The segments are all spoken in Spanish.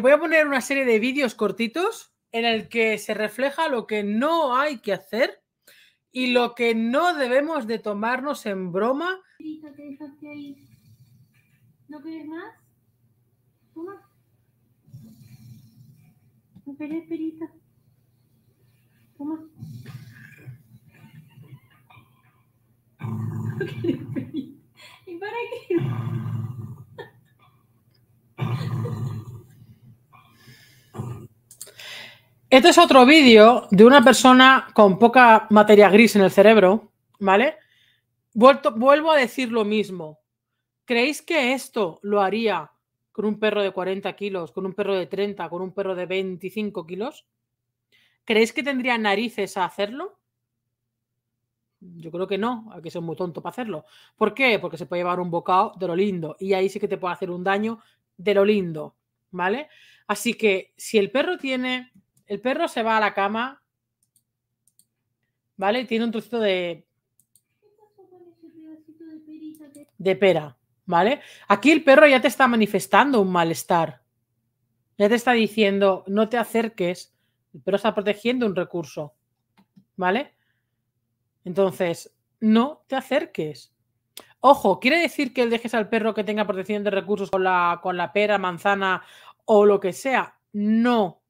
Voy a poner una serie de vídeos cortitos en el que se refleja lo que no hay que hacer y lo que no debemos de tomarnos en broma. ¿No quieres más? Toma. Toma. No querés, perita. Este es otro vídeo de una persona con poca materia gris en el cerebro, ¿vale? vuelvo a decir lo mismo. ¿Creéis que esto lo haría con un perro de 40 kilos, con un perro de 30, con un perro de 25 kilos? ¿Creéis que tendría narices a hacerlo? Yo creo que no, hay que ser muy tonto para hacerlo. ¿Por qué? Porque se puede llevar un bocado de lo lindo y ahí sí que te puede hacer un daño de lo lindo, ¿vale? Así que si el perro tiene el perro se va a la cama, ¿vale? Tiene un trocito de... De pera, ¿vale? Aquí el perro ya te está manifestando un malestar. Ya te está diciendo, no te acerques. El perro está protegiendo un recurso, ¿vale? Entonces, no te acerques. Ojo, ¿quiere decir que dejes al perro que tenga protección de recursos con la, con la pera, manzana o lo que sea? No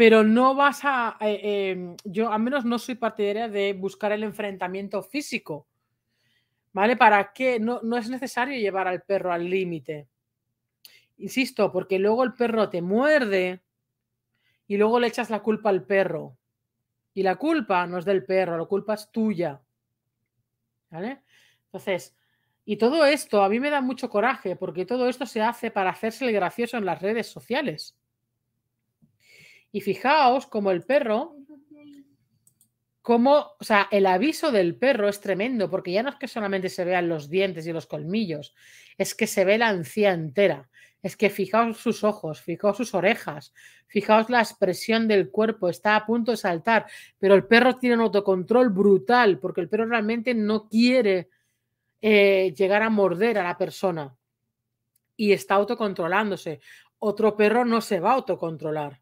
pero no vas a, eh, em, yo al menos no soy partidaria de buscar el enfrentamiento físico, ¿vale? ¿Para qué? No, no es necesario llevar al perro al límite. Insisto, porque luego el perro te muerde y luego le echas la culpa al perro. Y la culpa no es del perro, la culpa es tuya. ¿Vale? Entonces, y todo esto a mí me da mucho coraje porque todo esto se hace para hacerse el gracioso en las redes sociales. Y fijaos como el perro, como, o sea, el aviso del perro es tremendo, porque ya no es que solamente se vean los dientes y los colmillos, es que se ve la encía entera. Es que fijaos sus ojos, fijaos sus orejas, fijaos la expresión del cuerpo, está a punto de saltar, pero el perro tiene un autocontrol brutal, porque el perro realmente no quiere eh, llegar a morder a la persona y está autocontrolándose. Otro perro no se va a autocontrolar.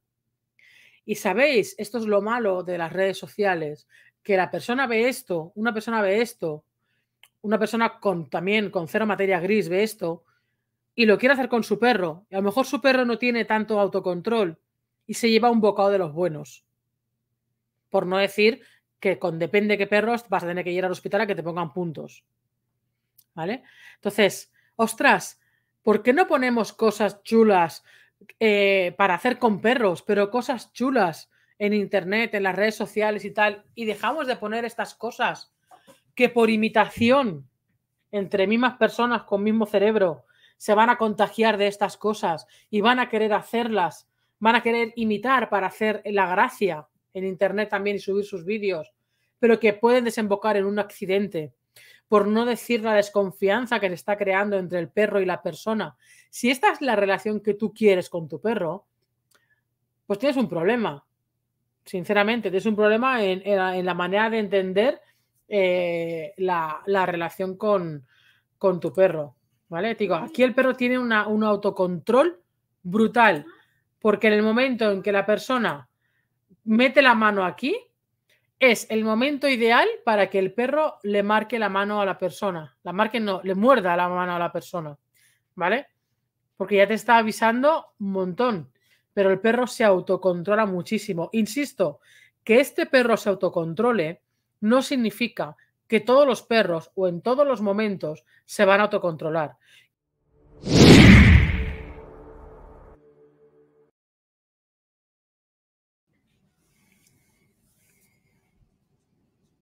Y sabéis, esto es lo malo de las redes sociales, que la persona ve esto, una persona ve esto, una persona con también con cero materia gris ve esto y lo quiere hacer con su perro. Y a lo mejor su perro no tiene tanto autocontrol y se lleva un bocado de los buenos. Por no decir que con depende qué perros vas a tener que ir al hospital a que te pongan puntos. ¿Vale? Entonces, ostras, ¿por qué no ponemos cosas chulas eh, para hacer con perros, pero cosas chulas en internet, en las redes sociales y tal, y dejamos de poner estas cosas que por imitación entre mismas personas con mismo cerebro se van a contagiar de estas cosas y van a querer hacerlas, van a querer imitar para hacer la gracia en internet también y subir sus vídeos, pero que pueden desembocar en un accidente por no decir la desconfianza que le está creando entre el perro y la persona. Si esta es la relación que tú quieres con tu perro, pues tienes un problema. Sinceramente, tienes un problema en, la manera de entender eh, la, relación con, tu perro. ¿Vale? aquí el perro tiene un autocontrol brutal, porque en el momento en que la persona mete la mano aquí, es el momento ideal para que el perro le marque la mano a la persona. La marque no, le muerda la mano a la persona. ¿Vale? Porque ya te está avisando un montón. Pero el perro se autocontrola muchísimo. Insisto, que este perro se autocontrole no significa que todos los perros o en todos los momentos se van a autocontrolar.